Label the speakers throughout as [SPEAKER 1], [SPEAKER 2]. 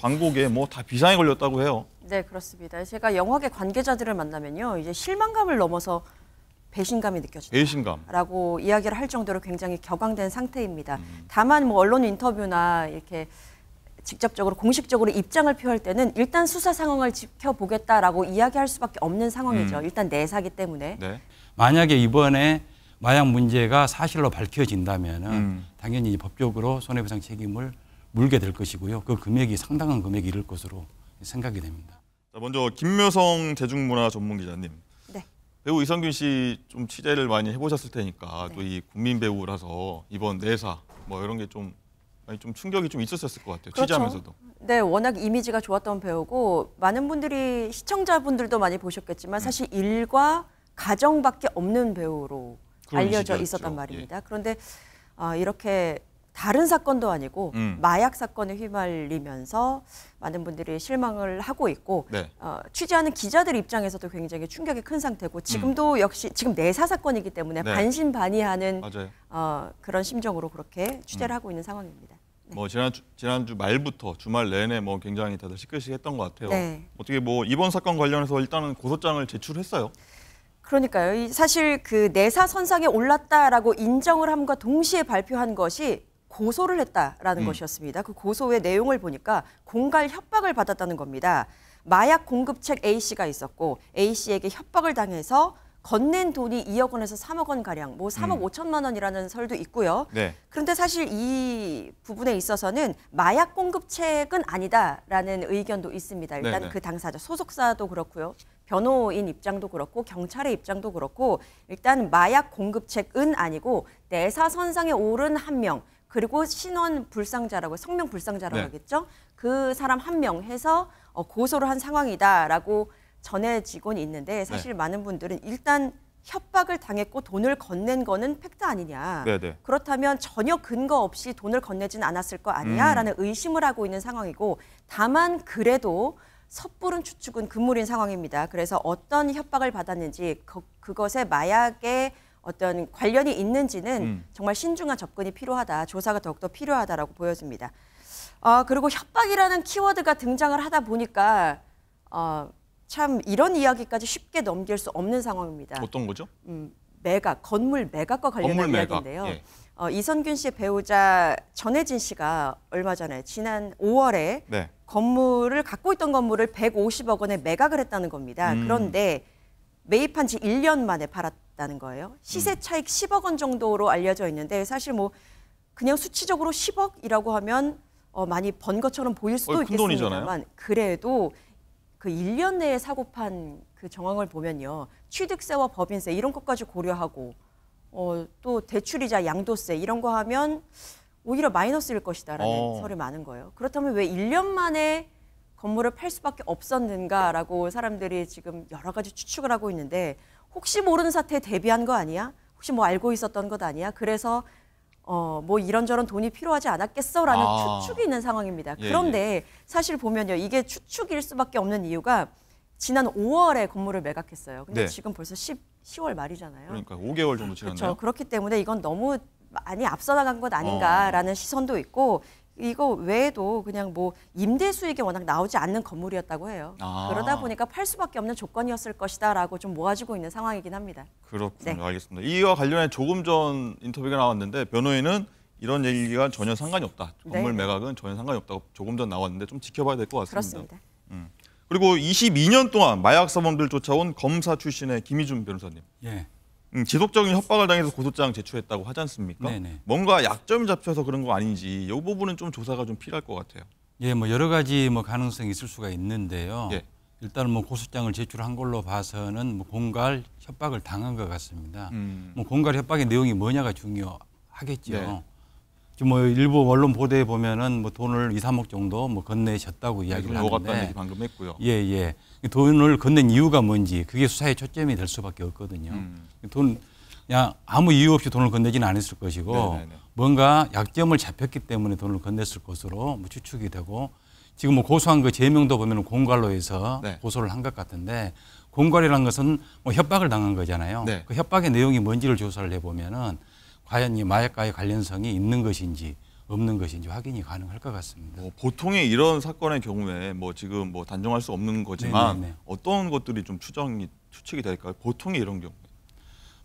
[SPEAKER 1] 광고계 뭐다 비상에 걸렸다고 해요.
[SPEAKER 2] 네, 그렇습니다. 제가 영화계 관계자들을 만나면요. 이제 실망감을 넘어서 배신감이 느껴진다.
[SPEAKER 1] 배신감라고
[SPEAKER 2] 이야기를 할 정도로 굉장히 격앙된 상태입니다. 음. 다만 뭐 언론 인터뷰나 이렇게 직접적으로 공식적으로 입장을 표할 때는 일단 수사 상황을 지켜보겠다라고 이야기할 수밖에 없는 상황이죠. 음. 일단 내사기 때문에.
[SPEAKER 3] 네. 만약에 이번에 마약 문제가 사실로 밝혀진다면 은 음. 당연히 법적으로 손해배상 책임을 물게 될 것이고요. 그 금액이 상당한 금액이 이를 것으로 생각이 됩니다. 먼저 김묘성 대중문화 전문 기자님.
[SPEAKER 2] 네.
[SPEAKER 1] 배우 이성균 씨좀 취재를 많이 해보셨을 테니까 네. 또이 국민 배우라서 이번 내사 뭐 이런 게좀 좀 충격이 좀 있었을 것 같아요. 그렇죠. 취재하면서도.
[SPEAKER 2] 네, 워낙 이미지가 좋았던 배우고 많은 분들이 시청자분들도 많이 보셨겠지만 사실 음. 일과 가정밖에 없는 배우로 알려져 시대였죠. 있었단 예. 말입니다. 예. 그런데 아, 이렇게 다른 사건도 아니고 음. 마약 사건에 휘말리면서 많은 분들이 실망을 하고 있고 네. 어, 취재하는 기자들 입장에서도 굉장히 충격이 큰 상태고 음. 지금도 음. 역시 지금 내사 사건이기 때문에 네. 반신반의하는 어, 그런 심정으로 그렇게 취재를 음. 하고 있는 상황입니다.
[SPEAKER 1] 네. 뭐 지난 지난주 말부터 주말 내내 뭐 굉장히 다들 시끌시했던것 같아요. 네. 어떻게 뭐 이번 사건 관련해서 일단은 고소장을 제출했어요.
[SPEAKER 2] 그러니까요. 사실 그 내사 선상에 올랐다라고 인정을 함과 동시에 발표한 것이 고소를 했다라는 음. 것이었습니다. 그 고소의 내용을 보니까 공갈 협박을 받았다는 겁니다. 마약 공급책 A 씨가 있었고 A 씨에게 협박을 당해서 건넨 돈이 2억 원에서 3억 원 가량, 뭐 3억 음. 5천만 원이라는 설도 있고요. 네. 그런데 사실 이 부분에 있어서는 마약 공급책은 아니다라는 의견도 있습니다. 네, 일단 네네. 그 당사자 소속사도 그렇고요. 변호인 입장도 그렇고 경찰의 입장도 그렇고 일단 마약 공급책은 아니고 내사선상에 오른 한 명, 그리고 신원 불상자라고 성명 불상자라고 네. 하겠죠. 그 사람 한 명 해서 어, 고소를 한 상황이다라고 전해지곤 있는데 네. 사실 네. 많은 분들은 일단 협박을 당했고 돈을 건넨 거는 팩트 아니냐. 네네. 그렇다면 전혀 근거 없이 돈을 건네진 않았을 거 아니야라는 음. 의심을 하고 있는 상황이고 다만 그래도 섣부른 추측은 금물인 상황입니다. 그래서 어떤 협박을 받았는지 그, 그것에 마약의 어떤 관련이 있는지는 음. 정말 신중한 접근이 필요하다. 조사가 더욱더 필요하다라고 보여집니다. 아, 그리고 협박이라는 키워드가 등장을 하다 보니까 어, 참 이런 이야기까지 쉽게 넘길 수 없는 상황입니다. 어떤 거죠? 음, 매각, 건물 매각과 관련된 건물 매각. 이야기인데요. 예. 어, 이선균 씨의 배우자 전혜진 씨가 얼마 전에 지난 5월에 네. 건물을 갖고 있던 건물을 150억 원에 매각을 했다는 겁니다. 음. 그런데 매입한 지 1년 만에 팔았 있다는 거예요. 시세 음. 차익 10억 원 정도로 알려져 있는데 사실 뭐 그냥 수치적으로 10억이라고 하면 어 많이 번 것처럼 보일 수도 어, 있겠습니다만 그래도 그 1년 내에 사고 판 그 정황을 보면요. 취득세와 법인세 이런 것까지 고려하고 어, 또 대출이자 양도세 이런 거 하면 오히려 마이너스일 것이다라는 어. 설이 많은 거예요. 그렇다면 왜 1년 만에 건물을 팔 수밖에 없었는가라고 사람들이 지금 여러 가지 추측을 하고 있는데 혹시 모르는 사태에 대비한 거 아니야? 혹시 뭐 알고 있었던 것 아니야? 그래서 어, 뭐 이런저런 돈이 필요하지 않았겠어라는 아. 추측이 있는 상황입니다. 예, 그런데 예. 사실 보면요. 이게 추측일 수밖에 없는 이유가 지난 5월에 건물을 매각했어요. 근데 네. 지금 벌써 10, 10월 말이잖아요.
[SPEAKER 1] 그러니까 5개월 정도 지났네요. 그렇죠.
[SPEAKER 2] 그렇기 때문에 이건 너무 많이 앞서 나간 것 아닌가라는 어. 시선도 있고 이거 외에도 그냥 뭐 임대 수익이 워낙 나오지 않는 건물이었다고 해요. 아. 그러다 보니까 팔 수밖에 없는 조건이었을 것이다라고 좀 모아지고 있는 상황이긴 합니다.
[SPEAKER 1] 그렇군요. 네. 알겠습니다. 이와 관련해 조금 전 인터뷰가 나왔는데 변호인은 이런 얘기가 전혀 상관이 없다. 건물 네. 매각은 전혀 상관이 없다고 조금 전 나왔는데 좀 지켜봐야 될 것 같습니다. 그렇습니다. 음. 그리고 22년 동안 마약 사범들 쫓아온 검사 출신의 김희준 변호사님. 예. 음, 지속적인 협박을 당해서 고소장 제출했다고 하지 않습니까? 네네.
[SPEAKER 3] 뭔가 약점이 잡혀서 그런 거 아닌지 이 부분은 좀 조사가 좀 필요할 것 같아요. 예, 뭐 여러 가지 뭐 가능성이 있을 수가 있는데요. 예. 일단 뭐 고소장을 제출한 걸로 봐서는 뭐 공갈 협박을 당한 것 같습니다. 음. 뭐 공갈 협박의 내용이 뭐냐가 중요하겠죠. 네. 지금 뭐 일부 언론 보도에 보면은 뭐 돈을 2, 3억 정도 뭐 건네셨다고 네, 이야기를 하는데 얘기 방금 했고요. 예, 예. 돈을 건넨 이유가 뭔지 그게 수사의 초점이 될 수밖에 없거든요. 음. 돈 그냥 아무 이유 없이 돈을 건네지는 않았을 것이고 네네네. 네, 네. 뭔가 약점을 잡혔기 때문에 돈을 건넸을 것으로 뭐 추측이 되고 지금 뭐 고소한 그 제명도 보면 은 공갈로 해서 네. 고소를 한 것 같은데 공갈이라는 것은 뭐 협박을 당한 거잖아요. 네. 그 협박의 내용이 뭔지를 조사를 해보면은 과연 이 마약과의 관련성이 있는 것인지 없는 것인지 확인이 가능할 것 같습니다. 뭐 보통의 이런 사건의
[SPEAKER 1] 경우에 뭐 지금 뭐 단정할 수 없는 거지만 네네네. 네, 네. 어떤 것들이 좀 추정이 추측이 될까요?
[SPEAKER 3] 보통의 이런 경우.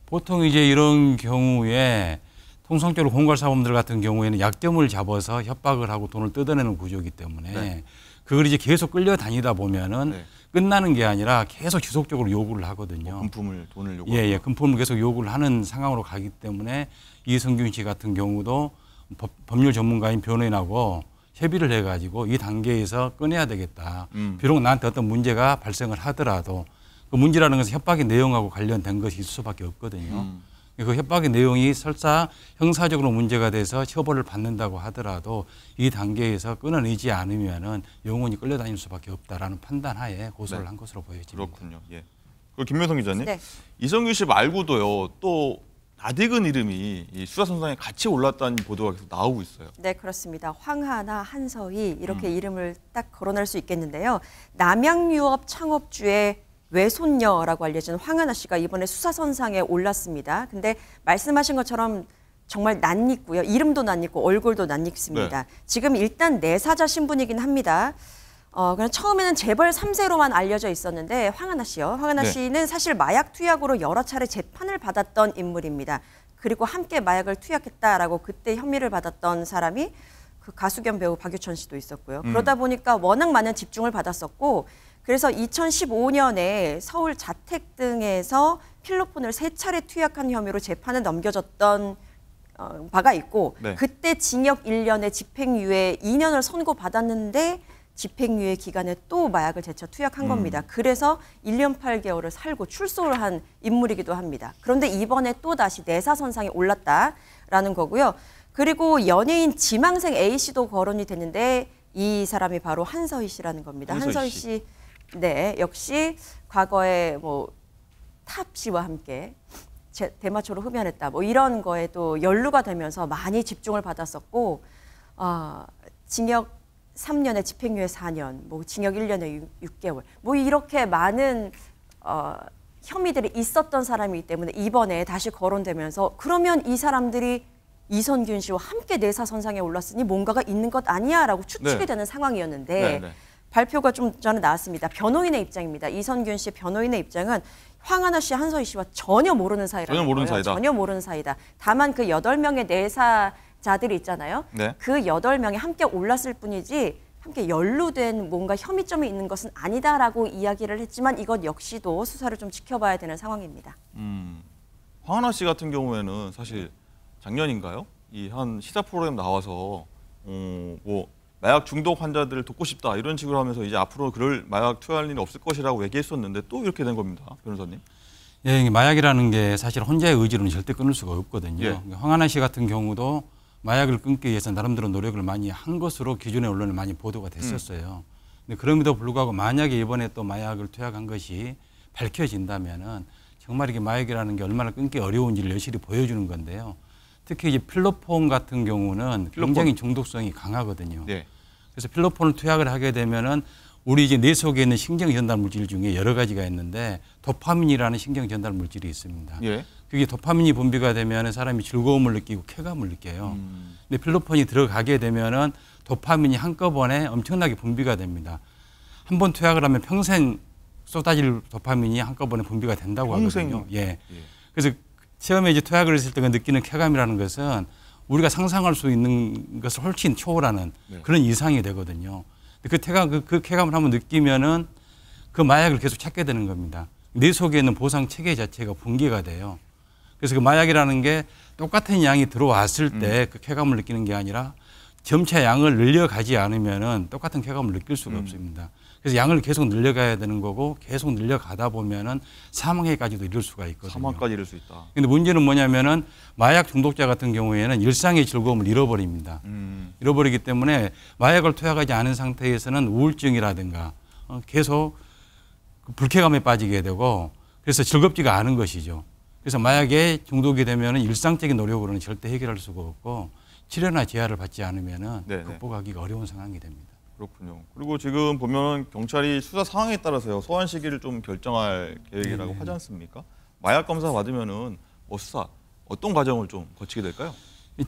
[SPEAKER 3] 보통 이제 이런 경우에 통상적으로 공갈사범들 같은 경우에는 약점을 잡아서 협박을 하고 돈을 뜯어내는 구조이기 때문에 네. 그걸 이제 계속 끌려다니다 보면은 네. 끝나는 게 아니라 계속 지속적으로 요구를 하거든요. 뭐 금품을 돈을 요구. 예예, 금품을 계속 요구를 하는 상황으로 가기 때문에 이성균 씨 같은 경우도 법, 률 전문가인 변호인하고 협의를 해가지고 이 단계에서 꺼내야 되겠다. 음. 비록 나한테 어떤 문제가 발생을 하더라도 그 문제라는 것은 협박의 내용하고 관련된 것이 있을 수밖에 없거든요. 음. 그 협박의 내용이 설사 형사적으로 문제가 돼서 처벌을 받는다고 하더라도 이 단계에서 끊어내지 않으면은 영원히 끌려다닐 수밖에 없다라는 판단하에 고소를 네. 한 것으로 보여집니다. 그렇군요. 예. 그 김효성 기자님,
[SPEAKER 2] 네.
[SPEAKER 1] 이성규 씨 말고도요 또 나대근 이름이 이 수사선상에 같이 올랐다는 보도가 계속 나오고 있어요.
[SPEAKER 2] 네, 그렇습니다. 황하나, 한서희 이렇게 음. 이름을 딱 거론할 수 있겠는데요. 남양유업 창업주의 외손녀라고 알려진 황하나 씨가 이번에 수사선상에 올랐습니다. 근데 말씀하신 것처럼 정말 낯익고요. 이름도 낯익고 얼굴도 낯익습니다. 네. 지금 일단 내사자 신분이긴 합니다. 어, 그럼 처음에는 재벌 3세로만 알려져 있었는데 황하나 씨요. 황하나 네. 씨는 사실 마약 투약으로 여러 차례 재판을 받았던 인물입니다. 그리고 함께 마약을 투약했다라고 그때 혐의를 받았던 사람이 그 가수 겸 배우 박유천 씨도 있었고요. 음. 그러다 보니까 워낙 많은 집중을 받았었고 그래서 2015년에 서울 자택 등에서 필로폰을 세 차례 투약한 혐의로 재판에 넘겨졌던 어, 바가 있고 네. 그때 징역 1년에 집행유예 2년을 선고받았는데 집행유예 기간에 또 마약을 재차 투약한 음. 겁니다. 그래서 1년 8개월을 살고 출소를 한 인물이기도 합니다. 그런데 이번에 또 다시 내사선상에 올랐다라는 거고요. 그리고 연예인 지망생 A 씨도 거론이 됐는데 이 사람이 바로 한서희 씨라는 겁니다. 한서희, 씨, 네, 역시 과거에 뭐 탑 씨와 함께 제, 대마초로 흡연했다, 뭐 이런 거에도 연루가 되면서 많이 집중을 받았었고, 어, 징역 3년에 집행유예 4년, 뭐 징역 1년에 6, 개월뭐 이렇게 많은 어, 혐의들이 있었던 사람이기 때문에 이번에 다시 거론되면서 그러면 이 사람들이 이선균 씨와 함께 내사선상에 올랐으니 뭔가가 있는 것 아니야라고 추측이 네. 되는 상황이었는데 네, 네. 발표가 좀 전에 나왔습니다. 변호인의 입장입니다. 이선균 씨 변호인의 입장은 황하나 씨, 한서희 씨와 전혀 모르는 사이라 전혀 모르는 거예요. 사이다. 전혀 모르는 사이다. 다만 그 여덟 명의 내사 자들이 있잖아요. 네. 그 여덟 명이 함께 올랐을 뿐이지 함께 연루된 뭔가 혐의점이 있는 것은 아니다라고 이야기를 했지만 이것 역시도 수사를 좀 지켜봐야 되는 상황입니다.
[SPEAKER 1] 음, 황하나 씨 같은 경우에는 사실 작년인가요? 이 한 시사 프로그램 나와서 음, 뭐 마약 중독 환자들을 돕고 싶다 이런 식으로 하면서 이제 앞으로 그럴 마약 투여할 일이 없을 것이라고 얘기했었는데 또 이렇게 된 겁니다, 변호사님.
[SPEAKER 3] 예, 마약이라는 게 사실 혼자의 의지로는 절대 끊을 수가 없거든요. 예. 황하나 씨 같은 경우도 마약을 끊기 위해서 나름대로 노력을 많이 한 것으로 기존의 언론에 많이 보도가 됐었어요. 음. 근데 그럼에도 불구하고 만약에 이번에 또 마약을 투약한 것이 밝혀진다면은 정말 이게 마약이라는 게 얼마나 끊기 어려운지를 여실히 보여주는 건데요. 특히 이제 필로폰 같은 경우는 필로폰. 굉장히 중독성이 강하거든요. 네. 그래서 필로폰을 투약을 하게 되면은 우리 이제 뇌 속에 있는 신경 전달 물질 중에 여러 가지가 있는데 도파민이라는 신경 전달 물질이 있습니다. 예. 그게 도파민이 분비가 되면은 사람이 즐거움을 느끼고 쾌감을 느껴요. 음. 근데 필로폰이 들어가게 되면은 도파민이 한꺼번에 엄청나게 분비가 됩니다. 한 번 투약을 하면 평생 쏟아질 도파민이 한꺼번에 분비가 된다고 평생. 하거든요. 예. 예. 그래서 처음에 이제 투약을 했을 때가 느끼는 쾌감이라는 것은 우리가 상상할 수 있는 것을 훨씬 초월하는 네. 그런 이상이 되거든요. 그 쾌감, 그, 그 쾌감을 한번 느끼면은 그 마약을 계속 찾게 되는 겁니다. 뇌 속에 있는 보상 체계 자체가 붕괴가 돼요. 그래서 그 마약이라는 게 똑같은 양이 들어왔을 때그 음. 그 쾌감을 느끼는 게 아니라 점차 양을 늘려가지 않으면은 똑같은 쾌감을 느낄 수가 음. 없습니다. 그래서 양을 계속 늘려가야 되는 거고 계속 늘려가다 보면은 사망에까지도 이룰 수가 있거든요. 사망까지 이룰 수 있다. 근데 문제는 뭐냐면은 마약 중독자 같은 경우에는 일상의 즐거움을 잃어버립니다. 음. 잃어버리기 때문에 마약을 투약하지 않은 상태에서는 우울증이라든가 어, 계속 그 불쾌감에 빠지게 되고 그래서 즐겁지가 않은 것이죠. 그래서 마약에 중독이 되면 일상적인 노력으로는 절대 해결할 수가 없고 치료나 재활을 받지 않으면 극복하기가 어려운 상황이 됩니다. 그렇군요. 그리고 지금
[SPEAKER 1] 보면 경찰이 수사 상황에 따라서요 소환 시기를 좀 결정할 계획이라고 네네. 하지 않습니까?
[SPEAKER 3] 마약 검사 받으면은 뭐 수사 어떤 과정을 좀 거치게 될까요?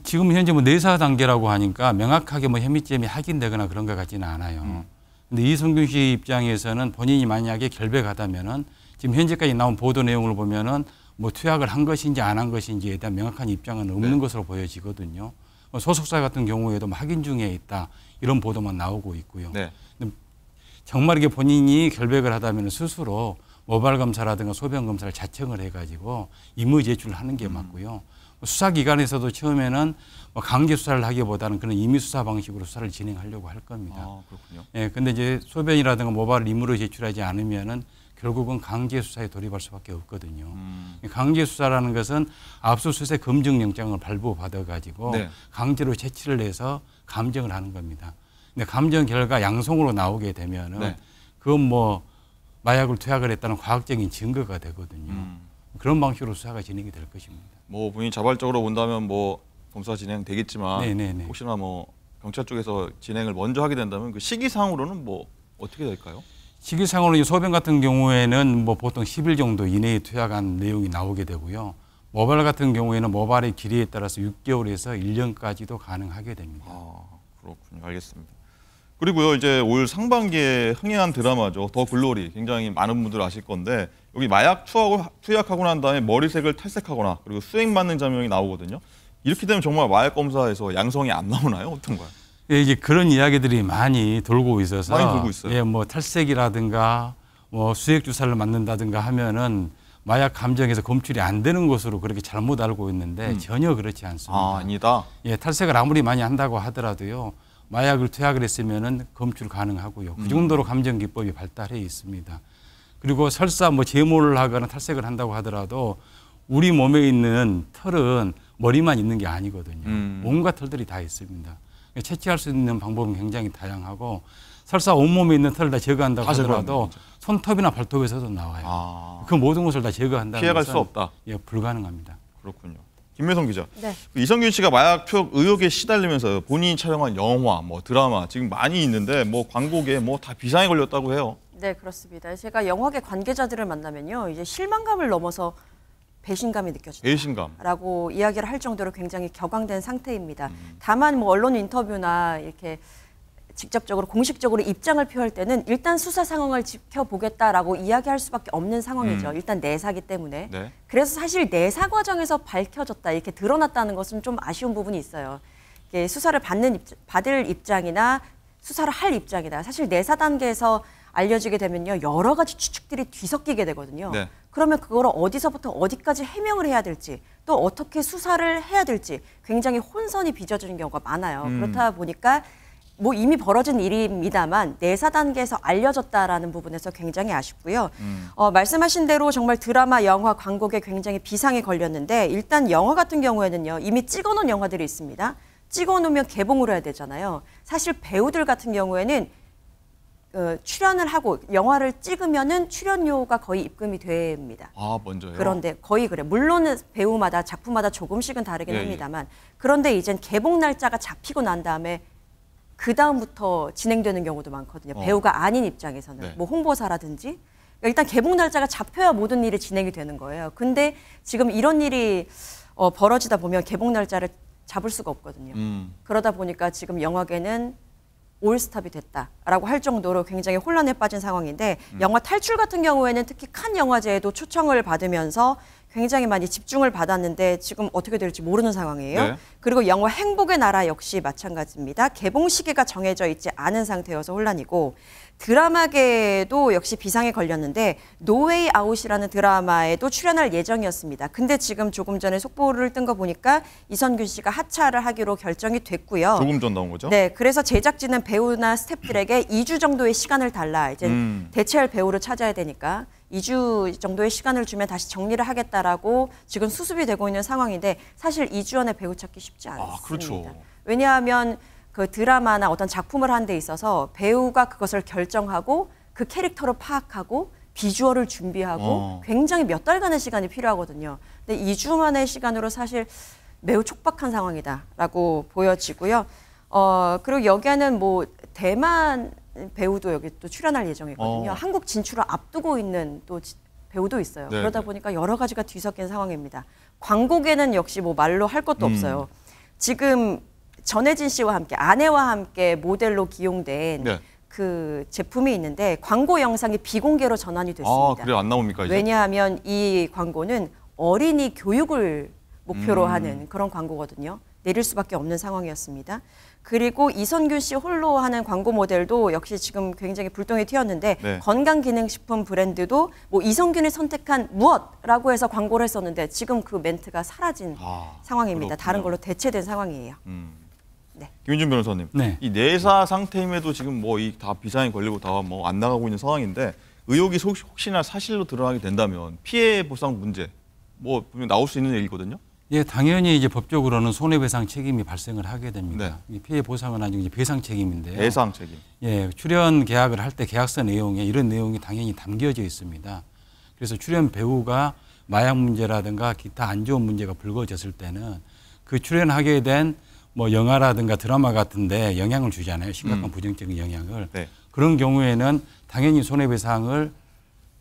[SPEAKER 3] 지금 현재 뭐 내사 단계라고 하니까 명확하게 뭐 혐의점이 확인되거나 그런 것 같지는 않아요. 음. 근데 이성균 씨 입장에서는 본인이 만약에 결백하다면은 지금 현재까지 나온 보도 내용을 보면은 뭐 투약을 한 것인지 안 한 것인지에 대한 명확한 입장은 없는 네. 것으로 보여지거든요. 뭐 소속사 같은 경우에도 뭐 확인 중에 있다 이런 보도만 나오고 있고요. 네. 정말 이게 본인이 결백을 하다면 스스로 모발 검사라든가 소변 검사를 자청을 해가지고 임의 제출을 하는 게 음. 맞고요. 음. 수사기관에서도 처음에는 뭐 강제 수사를 하기보다는 그런 임의 수사 방식으로 수사를 진행하려고 할 겁니다. 아, 그렇군요. 예, 근데 이제 소변이라든가 모발을 임의로 제출하지 않으면은 결국은 강제 수사에 돌입할 수밖에 없거든요. 음. 강제 수사라는 것은 압수수색 검증 영장을 발부받아 가지고 네. 강제로 제출을 해서 감정을 하는 겁니다. 근데 감정 결과 양성으로 나오게 되면은 네. 그건 뭐 마약을 투약을 했다는 과학적인 증거가 되거든요. 음. 그런 방식으로 수사가 진행이 될 것입니다.
[SPEAKER 1] 뭐 본인 자발적으로 본다면 뭐 검사 진행 되겠지만 네네네. 네, 네. 혹시나 뭐 경찰 쪽에서 진행을 먼저 하게 된다면 그 시기상으로는 뭐 어떻게 될까요?
[SPEAKER 3] 시기상으로 소변 같은 경우에는 뭐 보통 10일 정도 이내에 투약한 내용이 나오게 되고요. 모발 같은 경우에는 모발의 길이에 따라서 6개월에서 1년까지도 가능하게 됩니다. 아, 그렇군요. 알겠습니다.
[SPEAKER 1] 그리고요 이제 올 상반기에 흥행한 드라마죠 더 글로리 굉장히 많은 분들 아실 건데 여기 마약 투약을, 투약하고 난 다음에 머리색을 탈색하거나 그리고 수행 받는 장면이 나오거든요 이렇게 되면 정말 마약
[SPEAKER 3] 검사에서 양성이 안 나오나요 어떤가요? 예, 이제 그런 이야기들이 많이 돌고 있어서 많이 돌고 있어요. 예, 뭐 탈색이라든가 뭐 수액 주사를 맞는다든가 하면은 마약 감정에서 검출이 안 되는 것으로 그렇게 잘못 알고 있는데 음. 전혀 그렇지 않습니다. 아, 니다 예, 탈색을 아무리 많이 한다고 하더라도요. 마약을 투약을 했으면은 검출 가능하고요. 그 음. 정도로 감정 기법이 발달해 있습니다. 그리고 설사 뭐 제모를 하거나 탈색을 한다고 하더라도 우리 몸에 있는 털은 머리만 있는 게 아니거든요. 음. 온갖 털들이 다 있습니다. 채취할 수 있는 방법은 굉장히 다양하고 설사 온몸에 있는 털을 다 제거한다고 하더라도 손톱이나 발톱에서도 나와요. 아. 그 모든 것을 다 제거한다는 피해갈 수 없다. 예, 불가능합니다. 그렇군요. 김민성 기자, 네. 그 이성균 씨가 마약표
[SPEAKER 1] 의혹에 시달리면서 본인이 촬영한 영화, 뭐 드라마 지금 많이 있는데 뭐 광고에 뭐 다 비상에 걸렸다고 해요.
[SPEAKER 2] 네, 그렇습니다. 제가 영화계 관계자들을 만나면요, 이제 실망감을 넘어서 배신감이 느껴진다. 배신감. 라고 이야기를 할 정도로 굉장히 격앙된 상태입니다. 음. 다만 뭐 언론 인터뷰나 이렇게 직접적으로 공식적으로 입장을 표할 때는 일단 수사 상황을 지켜보겠다라고 이야기할 수밖에 없는 상황이죠. 음. 일단 내사기 때문에. 네. 그래서 사실 내사 과정에서 밝혀졌다 이렇게 드러났다는 것은 좀 아쉬운 부분이 있어요. 수사를 받는 입, 받을 입장이나 수사를 할 입장이나 사실 내사 단계에서 알려지게 되면요 여러 가지 추측들이 뒤섞이게 되거든요. 네. 그러면 그걸 어디서부터 어디까지 해명을 해야 될지 또 어떻게 수사를 해야 될지 굉장히 혼선이 빚어지는 경우가 많아요. 음. 그렇다 보니까 뭐 이미 벌어진 일입니다만 내사 단계에서 알려졌다라는 부분에서 굉장히 아쉽고요. 음. 어, 말씀하신 대로 정말 드라마, 영화, 광고에 굉장히 비상이 걸렸는데 일단 영화 같은 경우에는요 이미 찍어놓은 영화들이 있습니다. 찍어놓으면 개봉을 해야 되잖아요. 사실 배우들 같은 경우에는 그 출연을 하고 영화를 찍으면은 출연료가 거의 입금이 됩니다.
[SPEAKER 1] 아 먼저요? 그런데
[SPEAKER 2] 거의 그래. 물론은 배우마다 작품마다 조금씩은 다르긴 예, 예. 합니다만 예. 그런데 이젠 개봉 날짜가 잡히고 난 다음에 그 다음부터 진행되는 경우도 많거든요. 어. 배우가 아닌 입장에서는 네. 뭐 홍보사라든지 그러니까 일단 개봉 날짜가 잡혀야 모든 일이 진행이 되는 거예요. 근데 지금 이런 일이 어, 벌어지다 보면 개봉 날짜를 잡을 수가 없거든요. 음. 그러다 보니까 지금 영화계는 올스탑이 됐다라고 할 정도로 굉장히 혼란에 빠진 상황인데 음. 영화 탈출 같은 경우에는 특히 칸 영화제에도 초청을 받으면서 굉장히 많이 집중을 받았는데 지금 어떻게 될지 모르는 상황이에요. 네. 그리고 영화 행복의 나라 역시 마찬가지입니다. 개봉 시기가 정해져 있지 않은 상태여서 혼란이고 드라마계도 역시 비상에 걸렸는데 노웨이 아웃이라는 드라마에도 출연할 예정이었습니다. 근데 지금 조금 전에 속보를 뜬 거 보니까 이선균 씨가 하차를 하기로 결정이 됐고요. 조금 전 나온 거죠? 네, 그래서 제작진은 배우나 스태프들에게 2주 정도의 시간을 달라. 이제 음. 대체할 배우를 찾아야 되니까 2주 정도의 시간을 주면 다시 정리를 하겠다라고 지금 수습이 되고 있는 상황인데 사실 2주 안에 배우 찾기 쉽지 아, 않습니다. 아, 그렇죠. 왜냐하면 그 드라마나 어떤 작품을 한 데 있어서 배우가 그것을 결정하고 그 캐릭터로 파악하고 비주얼을 준비하고 어. 굉장히 몇 달간의 시간이 필요하거든요. 근데 2주만의 시간으로 사실 매우 촉박한 상황이다라고 보여지고요. 어, 그리고 여기에는 뭐 대만 배우도 여기 또 출연할 예정이거든요. 어. 한국 진출을 앞두고 있는 또 지, 배우도 있어요. 네네. 그러다 네. 보니까 여러 가지가 뒤섞인 상황입니다. 광고계는 역시 뭐 말로 할 것도 음. 없어요. 지금 전혜진 씨와 함께 아내와 함께 모델로 기용된 네. 그 제품이 있는데 광고 영상이 비공개로 전환이 됐습니다. 아,
[SPEAKER 1] 그래 안 나옵니까? 이제?
[SPEAKER 2] 왜냐하면 이 광고는 어린이 교육을 목표로 음. 하는 그런 광고거든요. 내릴 수밖에 없는 상황이었습니다. 그리고 이선균 씨 홀로 하는 광고 모델도 역시 지금 굉장히 불똥이 튀었는데 네. 건강기능식품 브랜드도 뭐이선균을 선택한 무엇라고 해서 광고를 했었는데 지금 그 멘트가 사라진 아, 상황입니다. 그렇군요. 다른 걸로 대체된 상황이에요.
[SPEAKER 1] 음. 네. 김윤준 변호사님, 네. 이 내사 상태임에도 지금 뭐 이다 비상이 걸리고 다 뭐 안 나가고 있는 상황인데 의혹이 혹시나 사실로 드러나게 된다면 피해 보상 문제 뭐 분명 나올 수 있는 얘기거든요.
[SPEAKER 3] 예, 당연히 이제 법적으로는 손해배상 책임이 발생을 하게 됩니다. 네. 피해 보상은 아니고 이제 배상 책임인데 배상 책임. 예, 출연 계약을 할 때 계약서 내용에 이런 내용이 당연히 담겨져 있습니다. 그래서 출연 배우가 마약 문제라든가 기타 안 좋은 문제가 불거졌을 때는 그 출연하게 된 뭐 영화라든가 드라마 같은데 영향을 주잖아요. 심각한 음. 부정적인 영향을. 네. 그런 경우에는 당연히 손해배상을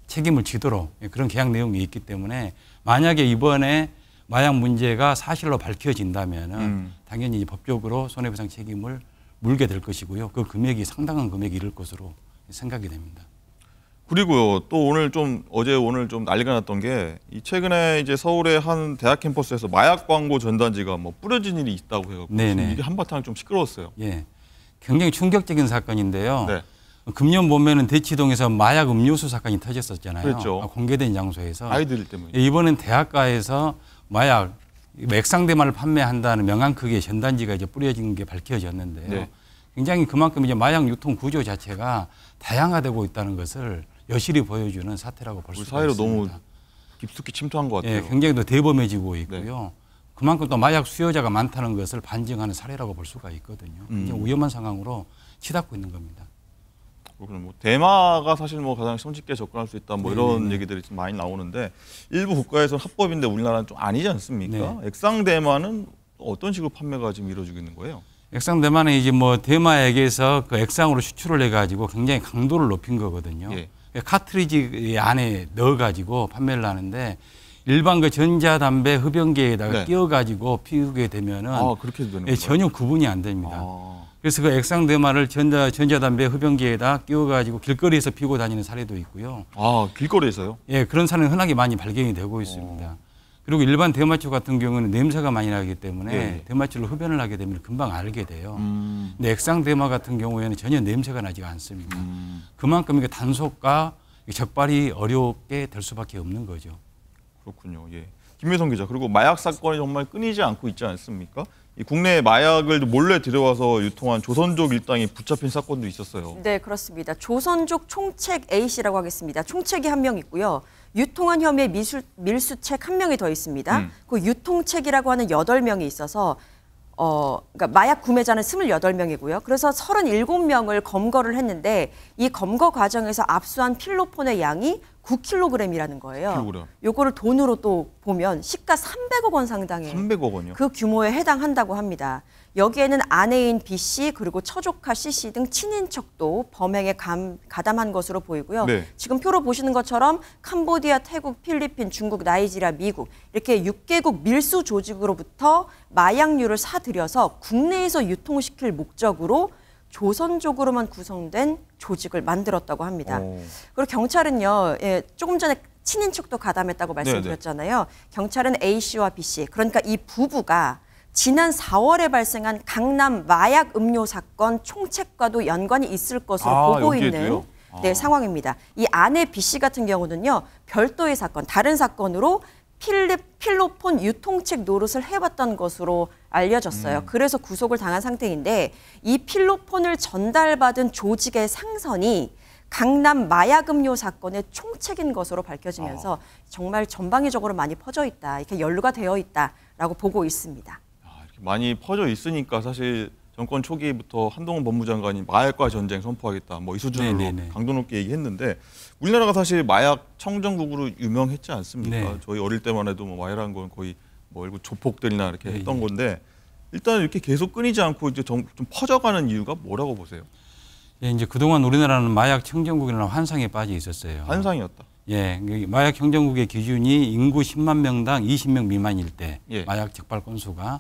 [SPEAKER 3] 책임을 지도록 예, 그런 계약 내용이 있기 때문에 만약에 이번에 마약 문제가 사실로 밝혀진다면 음. 당연히 법적으로 손해배상 책임을 물게 될 것이고요. 그 금액이 상당한 금액이 이를 것으로 생각이 됩니다.
[SPEAKER 1] 그리고또 오늘 좀 어제 오늘 좀 난리가 났던 게이 최근에 이제 서울의 한 대학 캠퍼스에서 마약 광고 전단지가 뭐 뿌려진 일이 있다고 해요. 네, 네. 이게 한바탕 좀 시끄러웠어요.
[SPEAKER 3] 예, 굉장히 충격적인 사건인데요. 네. 금년 봄에는 대치동에서 마약 음료수 사건이 터졌었잖아요. 그렇죠. 아, 공개된 장소에서 아이들 때문에 예, 이번엔 대학가에서 마약 맥상대만을 판매한다는 명한 크기의 전단지가 이제 뿌려진 게 밝혀졌는데요. 네. 굉장히 그만큼 이제 마약 유통 구조 자체가 다양화되고 있다는 것을 여실히 보여주는 사태라고 볼 수 있습니다. 사회로 너무 깊숙이 침투한 것 예, 같아요. 네, 굉장히 더 대범해지고 있고요. 네. 그만큼 또 마약 수요자가 많다는 것을 반증하는 사례라고 볼 수가 있거든요. 굉장히 음. 위험한 상황으로 치닫고 있는 겁니다. 뭐 그렇군요. 뭐
[SPEAKER 1] 대마가 사실 뭐 가장 손쉽게 접근할 수 있다 뭐 이런 네. 얘기들이 지 많이 나오는데 일부 국가에서는 합법인데 우리나라는 좀 아니지 않습니까? 네. 액상 대마는 어떤 식으로 판매가 지금 이루어지고 있는 거예요?
[SPEAKER 3] 액상 대마는 이제 뭐 대마액에서 그 액상으로 추출을 해가지고 굉장히 강도를 높인 거거든요. 예. 그 카트리지 안에 넣어가지고 판매를 하는데 일반 그 전자담배 흡연기에다가 네. 끼워가지고 피우게 되면은 아, 되는 예, 전혀 구분이 안 됩니다. 아. 그래서 그 액상대마를 전자 전자담배 흡연기에다 끼워가지고 길거리에서 피고 다니는 사례도 있고요. 아 길거리에서요? 예, 그런 사례는 흔하게 많이 발견이 되고 있습니다. 어. 그리고 일반 대마초 같은 경우는 냄새가 많이 나기 때문에 예. 대마초를 흡연을 하게 되면 금방 알게 돼요. 음. 근데 액상대마 같은 경우에는 전혀 냄새가 나지 않습니다. 음. 그만큼 이게 단속과 적발이 어렵게 될 수밖에 없는 거죠.
[SPEAKER 1] 그렇군요. 예. 김혜성 기자 그리고 마약 사건이 정말 끊이지 않고 있지 않습니까? 이 국내에 마약을 몰래 들여와서 유통한 조선족 일당이 붙잡힌 사건도 있었어요.
[SPEAKER 2] 네, 그렇습니다. 조선족 총책 A씨라고 하겠습니다. 총책이 한 명 있고요. 유통한 혐의 미수, 밀수책 한 명이 더 있습니다. 음. 그 유통책이라고 하는 여 명이 있어서 어, 그러니까 마약 구매자는 스물 명이고요 그래서 서른 명을 검거를 했는데 이 검거 과정에서 압수한 필로폰의 양이 9kg이라는 거예요. 킬로그램. 요거를 돈으로 또 보면 시가 300억 원 상당의 300억 원요. 그 규모에 해당한다고 합니다. 여기에는 아내인 B 씨 그리고 처조카 C 씨등 친인척도 범행에 감, 가담한 것으로 보이고요. 네. 지금 표로 보시는 것처럼 캄보디아, 태국, 필리핀, 중국, 나이지리아, 미국 이렇게 6개국 밀수 조직으로부터 마약류를 사들여서 국내에서 유통시킬 목적으로 조선족으로만 구성된 조직을 만들었다고 합니다. 오. 그리고 경찰은요, 예, 조금 전에 친인척도 가담했다고 네, 말씀드렸잖아요. 네. 네네. 경찰은 A 씨와 B 씨, 그러니까 이 부부가 지난 4월에 발생한 강남 마약 음료 사건 총책과도 연관이 있을 것으로 아, 보고 있는 네, 아. 상황입니다. 이 아내 B 씨 같은 경우는요, 별도의 사건, 다른 사건으로 필립, 필로폰 유통책 노릇을 해왔던 것으로 알려졌어요. 음. 그래서 구속을 당한 상태인데 이 필로폰을 전달받은 조직의 상선이 강남 마약음료 사건의 총책인 것으로 밝혀지면서 어. 정말 전방위적으로 많이 퍼져 있다, 이렇게 연루가 되어 있다라고 보고 있습니다. 아,
[SPEAKER 1] 많이 퍼져 있으니까 사실 정권 초기부터 한동훈 법무장관이 마약과 전쟁 선포하겠다 뭐이 수준으로 네네 네, 강도 높게 얘기했는데 우리나라가 사실 마약 청정국으로 유명했지 않습니까? 네. 저희 어릴 때만 해도 뭐 마약이라는 건 거의 뭐 일부 조폭들이나 이렇게 네네. 했던 네. 건데 일단 이렇게 계속 끊이지 않고 이제 좀 퍼져가는 이유가 뭐라고 보세요?
[SPEAKER 3] 예, 이제 그동안 우리나라는 마약 청정국이라는 환상에 빠져 있었어요. 환상이었다. 예, 그 마약 청정국의 기준이 인구 10만 명당 20명 미만일 때 예. 마약 적발 건수가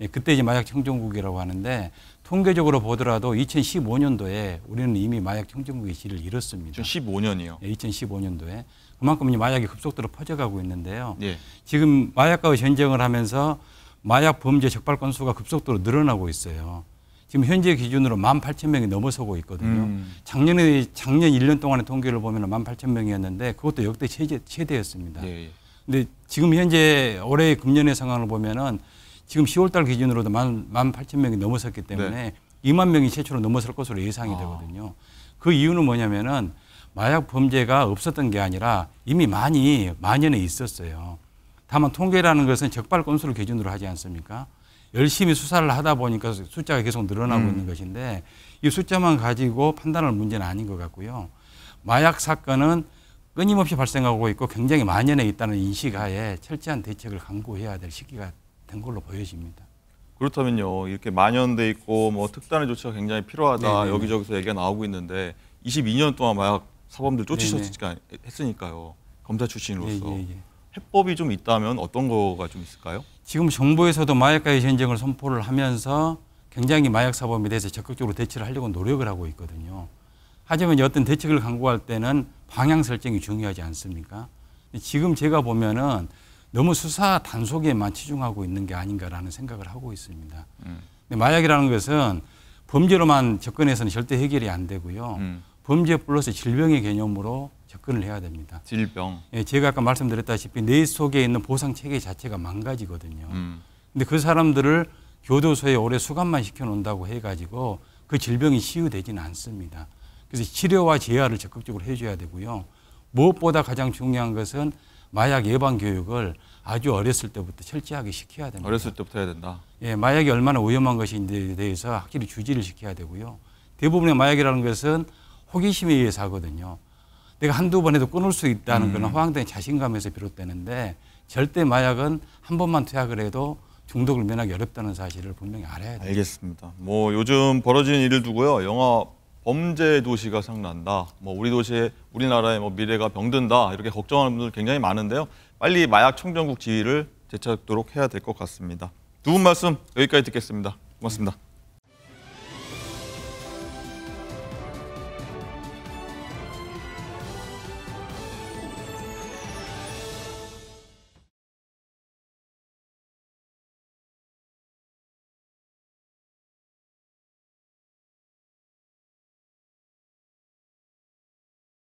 [SPEAKER 3] 예, 그때 이제 마약 청정국이라고 하는데 통계적으로 보더라도 2015년도에 우리는 이미 마약 청정국의 질을 잃었습니다. 2015년이요. 예, 2015년도에 그만큼 이제 마약이 급속도로 퍼져가고 있는데요. 예. 지금 마약과의 전쟁을 하면서 마약 범죄 적발 건수가 급속도로 늘어나고 있어요. 지금 현재 기준으로 18,000명이 넘어서고 있거든요. 음. 작년에 작년 1년 동안의 통계를 보면 18,000명이었는데 그것도 역대 최대, 였습니다 예, 예. 근데 지금 현재 올해 금년의 상황을 보면은 지금 10월달 기준으로도 만, 만 8천 명이 넘어섰기 때문에 네. 2만 명이 최초로 넘어설 것으로 예상이 아. 되거든요. 그 이유는 뭐냐면은 마약 범죄가 없었던 게 아니라 이미 많이 만연해 있었어요. 다만 통계라는 것은 적발 건수를 기준으로 하지 않습니까? 열심히 수사를 하다 보니까 숫자가 계속 늘어나고 음. 있는 것인데 이 숫자만 가지고 판단할 문제는 아닌 것 같고요. 마약 사건은 끊임없이 발생하고 있고 굉장히 만연해 있다는 인식하에 철저한 대책을 강구해야 될 시기가 된 걸로 보여집니다. 그렇다면요 이렇게
[SPEAKER 1] 만연돼 있고 뭐 특단의 조치가 굉장히 필요하다 네네 여기저기서 얘기가 나오고 있는데 22년 동안 마약 사범들 쫓으셨으니까 했으니까요 검사 출신으로서 네네 예, 예, 예. 해법이 좀 있다면 어떤 거가 좀 있을까요?
[SPEAKER 3] 지금 정부에서도 마약과의 전쟁을 선포를 하면서 굉장히 마약 사범에 대해서 적극적으로 대처를 하려고 노력을 하고 있거든요. 하지만 어떤 대책을 강구할 때는 방향 설정이 중요하지 않습니까? 지금 제가 보면은 너무 수사 단속에만 치중하고 있는 게 아닌가라는 생각을 하고 있습니다. 음. 마약이라는 것은 범죄로만 접근해서는 절대 해결이 안 되고요. 음. 범죄 플러스 질병의 개념으로 접근을 해야 됩니다. 질병. 예, 제가 아까 말씀드렸다시피 뇌 속에 있는 보상 체계 자체가 망가지거든요. 음. 근데 그 사람들을 교도소에 오래 수감만 시켜놓는다고 해가지고 그 질병이 치유되지는 않습니다. 그래서 치료와 재활을 적극적으로 해줘야 되고요. 무엇보다 가장 중요한 것은 마약 예방 교육을 아주 어렸을 때부터 철저하게 시켜야 됩니다. 어렸을 때부터 해야 된다. 예, 마약이 얼마나 위험한 것인지에 대해서 확실히 주지를 시켜야 되고요. 대부분의 마약이라는 것은 호기심에 의해서 하거든요. 내가 한두 번에도 끊을 수 있다는 음. 그 허황된 자신감에서 비롯되는데 절대 마약은 한 번만 투약을 해도 중독을 면하기 어렵다는 사실을 분명히 알아야 돼요.
[SPEAKER 1] 알겠습니다. 뭐 요즘 벌어지는 일을 두고요. 영화 범죄 도시가 생각난다. 뭐 우리 도시에 우리나라의 뭐 미래가 병든다 이렇게 걱정하는 분들 굉장히 많은데요. 빨리 마약 청정국 지위를 되찾도록 해야 될 것 같습니다. 두 분 말씀 여기까지 듣겠습니다. 고맙습니다.